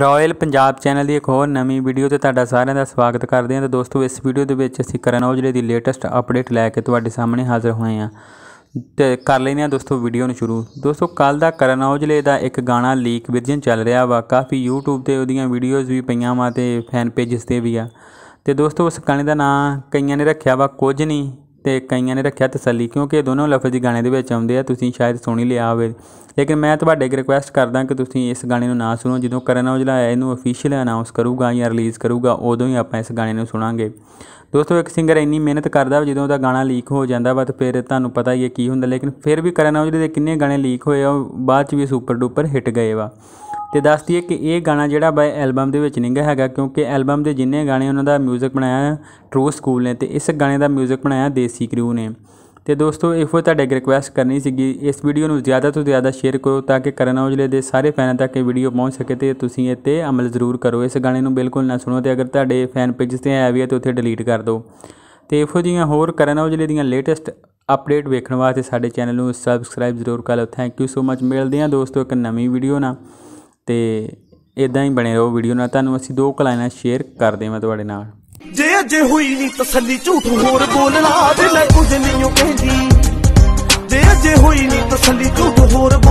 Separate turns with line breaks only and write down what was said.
royal Punjab channel ਦੀ ਇੱਕ ਹੋਰ ਨਵੀਂ ਵੀਡੀਓ ਤੇ ਤੁਹਾਡਾ ਸਾਰਿਆਂ ਦਾ ਸਵਾਗਤ ਕਰਦੇ ਹਾਂ ਤੇ ਦੋਸਤੋ ਇਸ ਵੀਡੀਓ ਦੇ ਵਿੱਚ ਅਸੀਂ ਕਰਨ ਔਜਲੇ ਦੀ ਲੇਟੈਸਟ ਅਪਡੇਟ ਲੈ ਕੇ ਤੁਹਾਡੇ ਸਾਹਮਣੇ ਹਾਜ਼ਰ ਹੋਏ ਹਾਂ ਤੇ ਕਰ ਲੈਨੇ ਆ ਦੋਸਤੋ ਵੀਡੀਓ ਨੂੰ ਸ਼ੁਰੂ ਦੋਸਤੋ ਕੱਲ ਦਾ ਕਰਨ ਔਜਲੇ ਦਾ ਇੱਕ ਗਾਣਾ ਲੀਕ ਵਿਰਜਨ ਚੱਲ ਰਿਹਾ ਵਾ ਕਾਫੀ YouTube ਤੇ ਉਹਦੀਆਂ ਵੀਡੀਓਜ਼ ਵੀ ਪਈਆਂ ਵਾ ਤੇ ਫੈਨ ਪੇਜਸ ਤੇ ਵੀ ਆ ਤੇ ਦੋਸਤੋ ਉਸ ਗਾਣੇ ਦਾ ਨਾਂ ਕਈਆਂ ਨੇ ਰੱਖਿਆ ਵਾ ਕੁਝ ਨਹੀਂ ਤੇ ਕਈਆਂ ਨੇ ਰੱਖਿਆ ਤਸੱਲੀ ਕਿਉਂਕਿ ਇਹ ਦੋਨੋਂ ਲਫ਼ਜ਼ ਗਾਣੇ ਦੇ ਵਿੱਚ ਆਉਂਦੇ ਆ ਤੁਸੀਂ ਸ਼ਾਇਦ ਸੁਣ ਹੀ ਲਿਆ ਹੋਵੇ ਲੇਕਿਨ ਮੈਂ ਤੁਹਾਡੇ ਇੱਕ ਰਿਕੁਐਸਟ ਕਰਦਾ ਕਿ ਤੁਸੀਂ ਇਸ ਗਾਣੇ ਨੂੰ ਨਾ ਸੁਣੋ ਜਦੋਂ ਕਰਨ ਔਜਲਾ ਇਹਨੂੰ ਅਫੀਸ਼ੀਅਲ ਅਨਾਉਂਸ ਕਰੂਗਾ ਜਾਂ ਰਿਲੀਜ਼ ਕਰੂਗਾ ਉਦੋਂ ਹੀ ਆਪਾਂ ਇਸ ਗਾਣੇ ਨੂੰ ਸੁਣਾਂਗੇ ਦੋਸਤੋ ਇੱਕ ਸਿੰਗਰ ਇੰਨੀ ਮਿਹਨਤ ਕਰਦਾ ਜਦੋਂ ਉਹਦਾ ਗਾਣਾ ਲੀਕ ਹੋ ਜਾਂਦਾ ਵਾ ਤਾਂ ਫਿਰ ਤੁਹਾਨੂੰ ਪਤਾ ਹੀ ਹੈ ਕੀ ਹੁੰਦਾ ਲੇਕਿਨ ਫਿਰ ਵੀ ਕਰਨ ਔਜਲੇ ਦੇ ਕਿੰਨੇ ਗਾਣੇ ਲੀਕ ਹੋਏ ਆ ਬਾਅਦ ਚ ਵੀ ਸੁਪਰ ਡੂਪਰ ਹਿੱਟ ਗਏ ਵਾ ਤੇ ਦੱਸ ਦਈਏ ਕਿ ਇਹ ਗਾਣਾ ਜਿਹੜਾ ਬਾਈ ਐਲਬਮ ਦੇ ਵਿੱਚ ਨਹੀਂ ਹੈਗਾ ਕਿਉਂਕਿ ਐਲਬਮ ਦੇ ਜਿੰਨੇ ਗਾਣੇ ਉਹਨਾਂ ਦਾ 뮤직 ਬਣਾਇਆ ਟਰੂ ਸਕੂਲ ਨੇ ਤੇ ਇਸ ਗਾਣੇ ਦਾ 뮤직 ਬਣਾਇਆ ਦੇਸੀ ਕਰੂ ਨੇ ਤੇ ਦੋਸਤੋ ਇਹੋ ਤੁਹਾਡੇ ਅੱਗੇ ਰਿਕੁਐਸਟ ਕਰਨੀ ਸੀਗੀ ਇਸ ਵੀਡੀਓ ਨੂੰ ਜ਼ਿਆਦਾ ਤੋਂ ਜ਼ਿਆਦਾ ਸ਼ੇਅਰ ਕਰੋ ਤਾਂ ਕਿ ਕਰਨ ਔਜਲੇ ਦੇ ਸਾਰੇ ਫੈਨਾਂ ਤੱਕ ਇਹ ਵੀਡੀਓ ਪਹੁੰਚ ਸਕੇ ਤੇ ਤੁਸੀਂ ਇੱਥੇ ਅਮਲ ਜ਼ਰੂਰ ਕਰੋ ਇਸ ਗਾਣੇ ਨੂੰ ਬਿਲਕੁਲ ਨਾ ਸੁਣੋ ਤੇ ਅਗਰ ਤੁਹਾਡੇ ਫੈਨ ਪੇਜਸ ਤੇ ਆਇਆ ਵੀ ਹੈ ਤੇ ਉੱਥੇ ਡਿਲੀਟ ਕਰ ਦਿਓ ਤੇ ਇਹੋ ਜੀਆਂ ਹੋਰ ਕਰਨ ਔਜਲੇ ਦੀਆਂ ਲੇਟੈਸਟ ਅਪਡੇਟ ਵੇਖਣ ਵਾਸਤੇ ਸਾਡੇ ਚੈਨਲ ਨੂੰ ਸਬਸਕ੍ਰਾਈਬ ਜ਼ਰੂਰ ਕਰ ਲਓ ਥੈਂਕ ਯੂ ਸੋ ਮਚ ਮਿਲਦੇ ਹਾਂ ਦੋਸਤੋ ਇੱਕ ਨਵੀਂ ਵੀਡੀਓ ਨਾਲ ਤੇ ਇਦਾਂ ਹੀ ਬਣੇ ਰਹੋ ਵੀਡੀਓ ਨਾਲ ਤੁਹਾਨੂੰ ਅਸੀਂ ਦੋ ਕਲਾਈਨਾਂ ਸ਼ੇਅਰ ਕਰਦੇ ਮੈਂ ਤੁਹਾਡੇ ਨਾਲ
ਜੇ ਅਜੇ ਹੋਈ ਨਹੀਂ ਤਸੱਲੀ ਝੂਠ ਹੋਰ ਬੋਲਣਾ ਜੇ ਮੈਂ ਕੁਝ ਨਹੀਂ ਕਹਿੰਦੀ ਜੇ ਅਜੇ ਹੋਈ ਨਹੀਂ ਤਸੱਲੀ ਝੂਠ ਹੋਰ